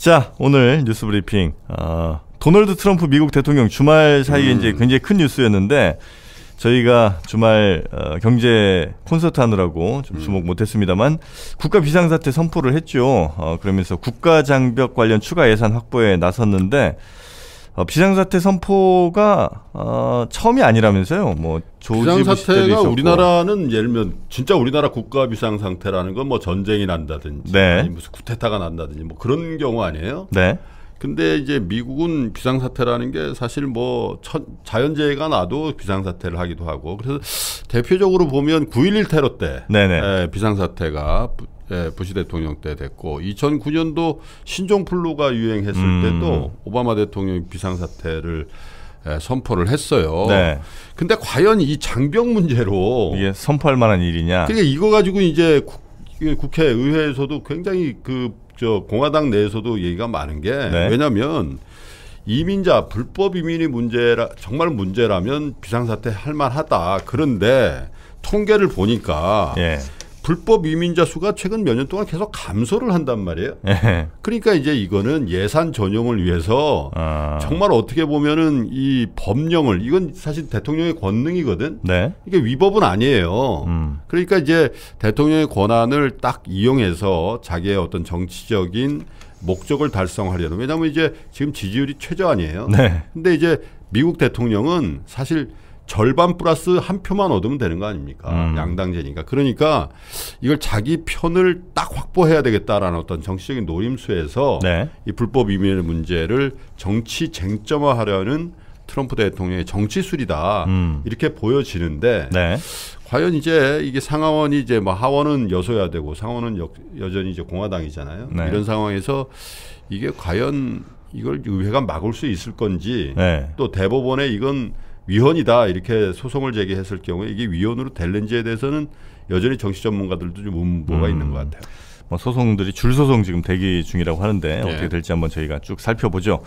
자, 오늘 뉴스 브리핑. 어, 도널드 트럼프 미국 대통령 주말 사이에 음. 이제 굉장히 큰 뉴스였는데 저희가 주말 어, 경제 콘서트 하느라고 좀 음. 주목 못했습니다만 국가 비상사태 선포를 했죠. 어, 그러면서 국가 장벽 관련 추가 예산 확보에 나섰는데 어, 비상사태 선포가 어, 처음이 아니라면서요. 뭐 비상사태가 우리나라는 예를 들면 진짜 우리나라 국가 비상 상태라는 건 뭐 전쟁이 난다든지 네. 아니 무슨 쿠데타가 난다든지 뭐 그런 경우 아니에요? 네. 근데 이제 미국은 비상사태라는 게 사실 뭐 천, 자연재해가 나도 비상사태를 하기도 하고 그래서 대표적으로 보면 9.11 테러 때 에, 비상사태가 예, 부시 대통령 때 됐고 2009년도 신종플루가 유행했을 음. 때도 오바마 대통령이 비상사태를 예, 선포를 했어요. 네. 근데 과연 이 장병 문제로 이게 선포할 만한 일이냐? 그러니까 이거 가지고 이제 국, 회 의회에서도 굉장히 그 저 공화당 내에서도 얘기가 많은 게 네. 왜냐면 이민자 불법 이민이 문제라 정말 문제라면 비상사태 할 만하다. 그런데 통계를 보니까. 예. 불법 이민자 수가 최근 몇 년 동안 계속 감소를 한단 말이에요. 예. 그러니까 이제 이거는 예산 전용을 위해서 아. 정말 어떻게 보면은 이 법령을 이건 사실 대통령의 권능이거든. 네. 이게 위법은 아니에요. 음. 그러니까 이제 대통령의 권한을 딱 이용해서 자기의 어떤 정치적인 목적을 달성하려는 왜냐하면 이제 지금 지지율이 최저 아니에요. 네. 근데 이제 미국 대통령은 사실 절반 플러스 한 표만 얻으면 되는 거 아닙니까? 음. 양당제니까. 그러니까 이걸 자기 편을 딱 확보해야 되겠다라는 어떤 정치적인 노림수에서 네. 이 불법 이민의 문제를 정치 쟁점화하려는 트럼프 대통령의 정치술이다 음. 이렇게 보여지는데 네. 과연 이제 이게 상하원이 이제 뭐 하원은 여소야 되고 상원은 여, 여전히 이제 공화당이잖아요. 네. 이런 상황에서 이게 과연 이걸 의회가 막을 수 있을 건지 네. 또 대법원에 이건 위헌이다 이렇게 소송을 제기했을 경우에 이게 위헌으로 될는지에 대해서는 여전히 정치 전문가들도 좀 음모가 음. 있는 것 같아요. 뭐 소송들이 줄 소송 지금 대기 중이라고 하는데 네. 어떻게 될지 한번 저희가 쭉 살펴보죠.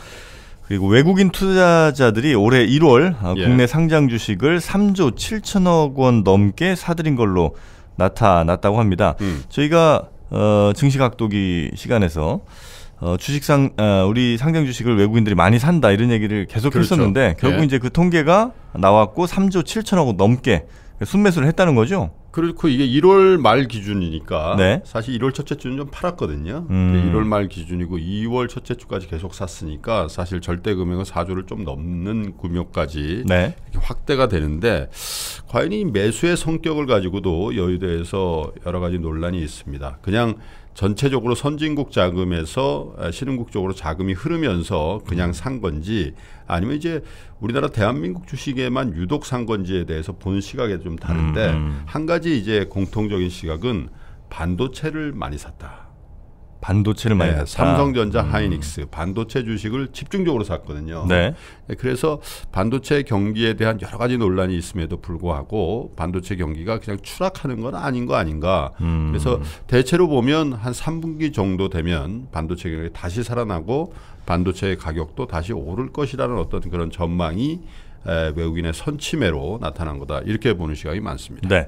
그리고 외국인 투자자들이 올해 1월 아, 예. 국내 상장 주식을 3조 7천억 원 넘게 사들인 걸로 나타났다고 합니다. 음. 저희가 어, 증시각도기 시간에서 어, 주식상 어, 우리 상장 주식을 외국인들이 많이 산다 이런 얘기를 계속 그렇죠. 했었는데 예. 결국 예. 이제 그 통계가 나왔고 3조 7천억 원 넘게 순매수를 했다는 거죠. 그렇고 이게 1월 말 기준이니까 네. 사실 1월 첫째 주는 좀 팔았거든요. 음. 1월 말 기준이고 2월 첫째 주까지 계속 샀으니까 사실 절대 금액은 4조를 좀 넘는 금액까지 네. 확대가 되는데 과연 이 매수의 성격을 가지고도 여의도에서 여러 가지 논란이 있습니다. 그냥 전체적으로 선진국 자금에서 아, 신흥국 적으로 자금이 흐르면서 그냥 음. 산 건지 아니면 이제 우리나라 대한민국 주식에만 유독 산 건지에 대해서 본 시각이 좀 다른데 음, 음. 한 가지 이제 공통적인 시각은 반도체를 많이 샀다. 반도체를 많이 네, 삼성전자, 음. 하이닉스 반도체 주식을 집중적으로 샀거든요. 네. 예, 그래서 반도체 경기에 대한 여러 가지 논란이 있음에도 불구하고 반도체 경기가 그냥 추락하는 건 아닌 거 아닌가. 음. 그래서 대체로 보면 한 3분기 정도 되면 반도체 경기 다시 살아나고 반도체의 가격도 다시 오를 것이라는 어떤 그런 전망이 외국인의 선침해로 나타난 거다 이렇게 보는 시각이 많습니다. 네.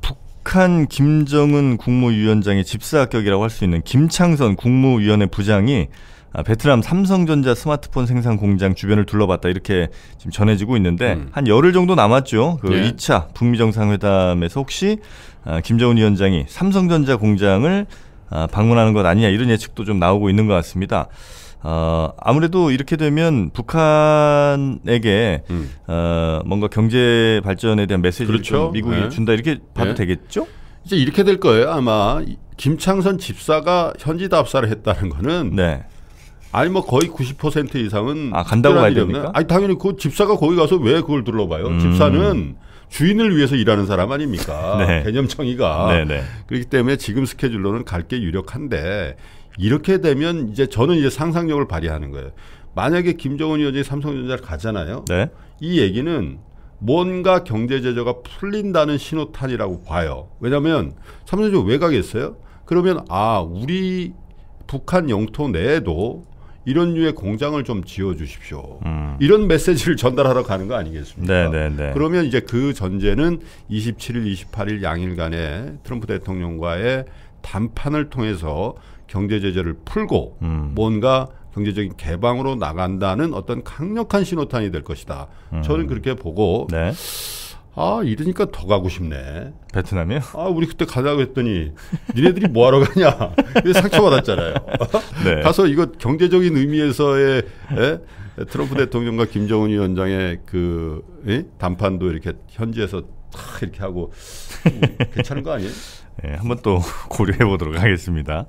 북 북한 김정은 국무위원장의 집사격이라고 합할수 있는 김창선 국무위원회 부장이 아, 베트남 삼성전자 스마트폰 생산 공장 주변을 둘러봤다 이렇게 지금 전해지고 있는데 음. 한 열흘 정도 남았죠. 그 예. 2차 북미 정상회담에서 혹시 아, 김정은 위원장이 삼성전자 공장을 아, 방문하는 것 아니냐 이런 예측도 좀 나오고 있는 것 같습니다. 어, 아무래도 이렇게 되면 북한에게 음. 어, 뭔가 경제 발전에 대한 메시지를 그렇죠? 미국이 네. 준다 이렇게 봐도 네. 되겠죠? 이제 이렇게 될 거예요. 아마 김창선 집사가 현지 답사를 했다는 거는 네. 아니 뭐 거의 90% 이상은 아 간다고 봐야 됩니까? 아니 당연히 그 집사가 거기 가서 왜 그걸 둘러봐요? 음. 집사는 주인을 위해서 일하는 사람 아닙니까? 네. 개념 정의가. 네네. 그렇기 때문에 지금 스케줄로는 갈 게 유력한데 이렇게 되면 이제 저는 이제 상상력을 발휘하는 거예요. 만약에 김정은 위원장이 삼성전자를 가잖아요. 네. 이 얘기는 뭔가 경제 제재가 풀린다는 신호탄이라고 봐요. 왜냐하면 삼성전자 왜 가겠어요? 그러면 아 우리 북한 영토 내에도 이런 류의 공장을 좀 지어주십시오. 음. 이런 메시지를 전달하러 가는 거 아니겠습니까? 네네네. 네, 네. 그러면 이제 그 전제는 27일, 28일 양일간에 트럼프 대통령과의 담판을 통해서 경제 제재를 풀고 음. 뭔가 경제적인 개방으로 나간다는 어떤 강력한 신호탄이 될 것이다. 저는 음. 그렇게 보고 네. 아 이러니까 더 가고 싶네. 베트남이요? 아 우리 그때 가자고 했더니 니네들이 뭐하러 가냐? 상처받았잖아요. 네. 가서 이거 경제적인 의미에서의 에? 트럼프 대통령과 김정은 위원장의 그 에? 담판도 이렇게 현지에서 탁 이렇게 하고 음, 괜찮은 거 아니에요? 네, 한번 또 고려해 보도록 하겠습니다.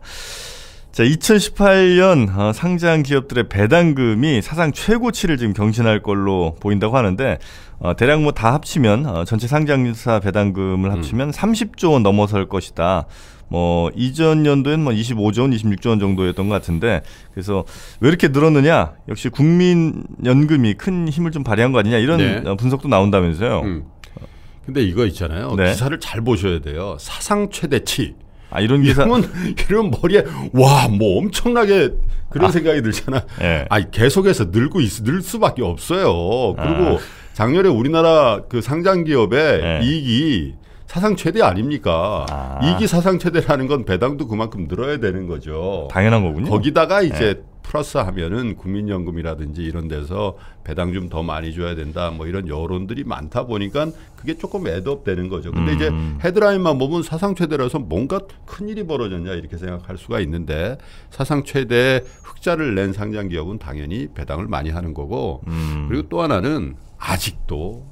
자, 2018년 어, 상장 기업들의 배당금이 사상 최고치를 지금 경신할 걸로 보인다고 하는데 어, 대략 뭐 다 합치면 어, 전체 상장사 배당금을 음. 합치면 음. 30조 원 넘어설 것이다. 뭐 이전 연도엔 뭐 25조 원, 26조 원 정도였던 것 같은데 그래서 왜 이렇게 늘었느냐? 역시 국민 연금이 큰 힘을 좀 발휘한 거 아니냐 이런 네. 어, 분석도 나온다면서요. 음. 근데 이거 있잖아요. 네. 기사를 잘 보셔야 돼요. 사상 최대치. 아 이런 기사 이런, 이런 머리에 와 뭐 엄청나게 그런 아, 생각이 들잖아. 예. 아 계속해서 늘고 있, 늘 수밖에 없어요. 그리고 아. 작년에 우리나라 그 상장 기업의 예. 이익이 사상 최대 아닙니까? 아. 이익이 사상 최대라는 건 배당도 그만큼 늘어야 되는 거죠. 당연한 거군요. 거기다가 이제 예. 플러스하면은 국민연금이라든지 이런 데서 배당 좀 더 많이 줘야 된다 뭐 이런 여론들이 많다 보니까 그게 조금 애드업되는 거죠. 근데 음. 이제 헤드라인만 보면 사상 최대라서 뭔가 큰 일이 벌어졌냐 이렇게 생각할 수가 있는데 사상 최대 흑자를 낸 상장 기업은 당연히 배당을 많이 하는 거고 음. 그리고 또 하나는 아직도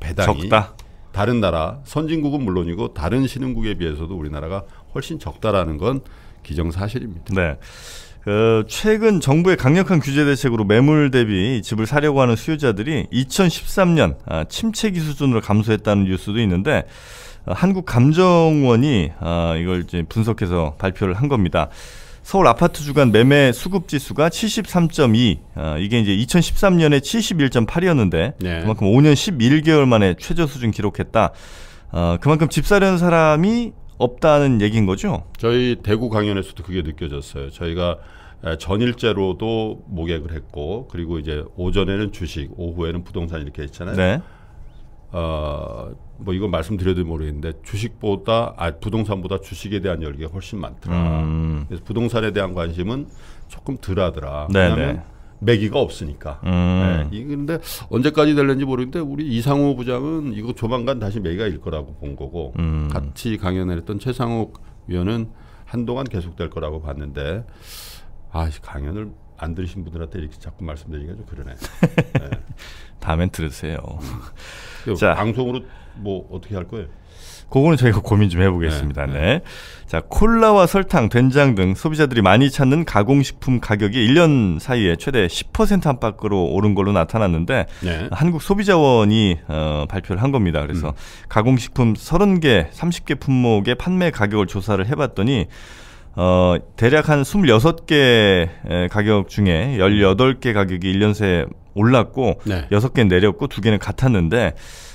배당이 적다. 다른 나라 선진국은 물론이고 다른 신흥국에 비해서도 우리나라가 훨씬 적다라는 건 기정사실입니다. 네. 어, 최근 정부의 강력한 규제 대책으로 매물 대비 집을 사려고 하는 수요자들이 2013년 아, 침체기 수준으로 감소했다는 뉴스도 있는데 어, 한국감정원이 어, 이걸 이제 분석해서 발표를 한 겁니다. 서울 아파트 주간 매매 수급 지수가 73.2 어, 이게 이제 2013년에 71.8이었는데 네. 그만큼 5년 11개월 만에 최저 수준 기록했다. 어, 그만큼 집 사려는 사람이 없다는 얘기인 거죠? 저희 대구 강연에서도 그게 느껴졌어요. 저희가 전일제로도 목액을 했고 그리고 이제 오전에는 주식, 오후에는 부동산 이렇게 했잖아요. 네. 어뭐 이거 말씀드려도 모르겠는데 주식보다 아 부동산보다 주식에 대한 열기가 훨씬 많더라. 음. 그래서 부동산에 대한 관심은 조금 덜하더라. 네네. 왜냐하면 매기가 없으니까. 음. 네. 그런데 언제까지 될는지 모르겠는데 우리 이상호 부장은 이거 조만간 다시 매기가 일 거라고 본 거고 음. 같이 강연을 했던 최상욱 위원은 한동안 계속될 거라고 봤는데 아 강연을 안 들으신 분들한테 이렇게 자꾸 말씀드리기가 좀 그러네. 네. 다음엔 들으세요. 음. 그 자 방송으로 뭐 어떻게 할 거예요? 그거는 저희가 고민 좀 해보겠습니다. 네. 네. 자, 콜라와 설탕, 된장 등 소비자들이 많이 찾는 가공식품 가격이 1년 사이에 최대 10% 안팎으로 오른 걸로 나타났는데 네. 한국 소비자원이 어, 발표를 한 겁니다. 그래서 음. 가공식품 30개, 30개 품목의 판매 가격을 조사를 해봤더니 어, 대략 한 26개 가격 중에 18개 가격이 1년 새 올랐고 네. 여섯 네. 개 내렸고 두 개는 같았는데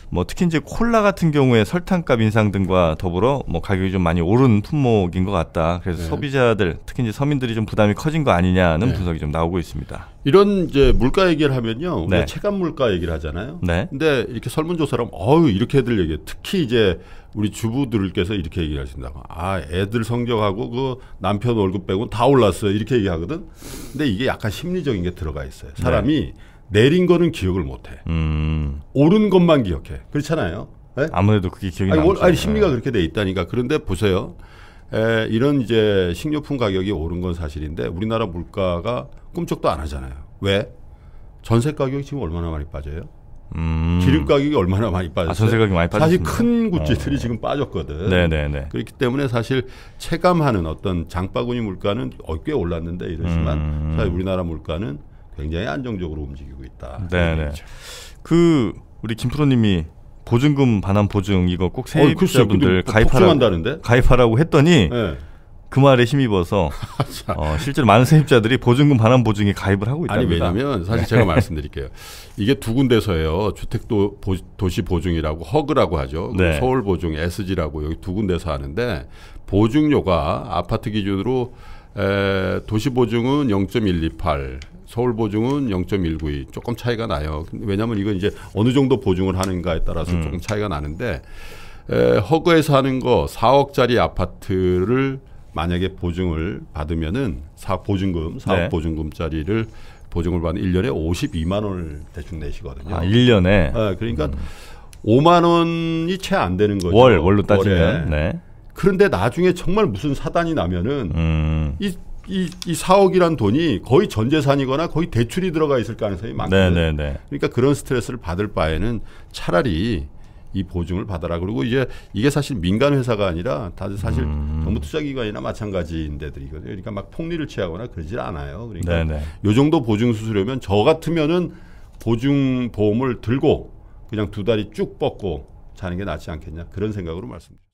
뭐 특히 이제 콜라 같은 경우에 설탕값 인상 등과 더불어 뭐 가격이 좀 많이 오른 품목인 것 같다. 그래서 네. 소비자들 특히 이제 서민들이 좀 부담이 커진 거 아니냐는 네. 분석이 좀 나오고 있습니다. 이런 이제 물가 얘기를 하면요, 우리가 네. 체감 물가 얘기를 하잖아요. 네. 근데 이렇게 설문조사 하면 어유 이렇게들 얘기해. 특히 이제 우리 주부들께서 이렇게 얘기하신다고. 를아 애들 성적하고 그 남편 월급 빼고 다 올랐어요. 이렇게 얘기하거든. 근데 이게 약간 심리적인 게 들어가 있어요. 사람이 네. 내린 거는 기억을 못해. 음. 오른 것만 기억해. 그렇잖아요. 네? 아무래도 그게 기억이 아니, 아니 심리가 예. 그렇게 돼 있다니까. 그런데 보세요. 에, 예, 이런 이제 식료품 가격이 오른 건 사실인데 우리나라 물가가 꿈쩍도 안 하잖아요. 왜? 전세 가격이 지금 얼마나 많이 빠져요? 음. 기름 가격이 얼마나 많이 빠져요 아, 전세 가격이 많이 빠졌 사실 큰구찌들이 어. 지금 빠졌거든. 네네네. 그렇기 때문에 사실 체감하는 어떤 장바구니 물가는 어, 꽤 올랐는데 이러지만 음. 사실 우리나라 물가는 굉장히 안정적으로 움직이고 있다. 네네. 네. 그렇죠. 그 우리 김 프로님이 보증금 반환 보증 이거 꼭 세입자분들 어, 가입하라고 가입하라고 했더니 네. 그 말에 힘입어서 어, 실제로 많은 세입자들이 보증금 반환 보증에 가입을 하고 있다 아니 왜냐면 사실 네. 제가 말씀드릴게요. 이게 두 군데서예요. 주택도 도시 보증이라고 허그라고 하죠. 네. 서울 보증 SG라고 여기 두 군데서 하는데 보증료가 아파트 기준으로 에, 도시 보증은 0.128, 서울 보증은 0.192 조금 차이가 나요. 왜냐하면 이건 이제 어느 정도 보증을 하는가에 따라서 음. 조금 차이가 나는데 에, 허그에사는거 4억짜리 아파트를 만약에 보증을 받으면은 사 보증금, 사업 네. 보증금짜리를 보증을 받는 1년에 52만 원을 대충 내시거든요. 아, 1년에. 네, 그러니까 음. 5만 원이 채 안 되는 거죠. 월, 월로 따지면. 네. 그런데 나중에 정말 무슨 사단이 나면은 음. 이, 이, 이 4억이란 돈이 거의 전 재산이거나 거의 대출이 들어가 있을 가능성이 많거든요. 네네네. 네. 그러니까 그런 스트레스를 받을 바에는 차라리 이 보증을 받아라. 그리고 이제 이게 사실 민간 회사가 아니라 다들 사실 음. 정부 투자기관이나 마찬가지인 데들이거든요. 그러니까 막 폭리를 취하거나 그러질 않아요. 그러니까 네네. 네. 요 정도 보증 수수료면 저 같으면은 보증 보험을 들고 그냥 두 다리 쭉 뻗고 자는 게 낫지 않겠냐 그런 생각으로 말씀드립니다.